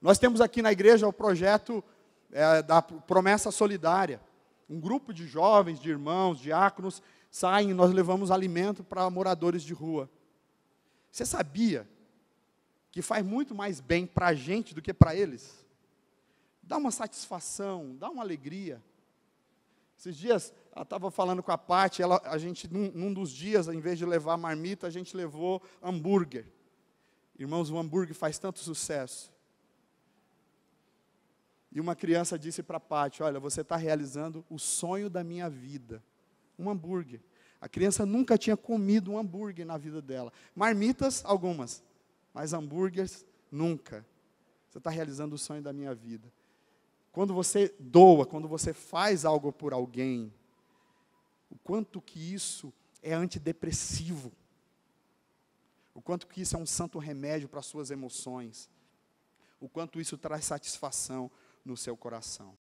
Nós temos aqui na igreja o projeto é, da promessa solidária. Um grupo de jovens, de irmãos, diáconos, saem e nós levamos alimento para moradores de rua. Você sabia que faz muito mais bem para a gente do que para eles? Dá uma satisfação, dá uma alegria. Esses dias, ela estava falando com a Paty, ela, a gente, num, num, dos dias, em vez de levar marmita, a gente levou hambúrguer. Irmãos, o hambúrguer faz tanto sucesso. E uma criança disse para a Paty: Olha, você está realizando o sonho da minha vida. Um hambúrguer. A criança nunca tinha comido um hambúrguer na vida dela. Marmitas, algumas. Mas hambúrgueres, nunca. Você está realizando o sonho da minha vida. Quando você doa, quando você faz algo por alguém, o quanto que isso é antidepressivo. O quanto que isso é um santo remédio para as suas emoções. O quanto isso traz satisfação no seu coração.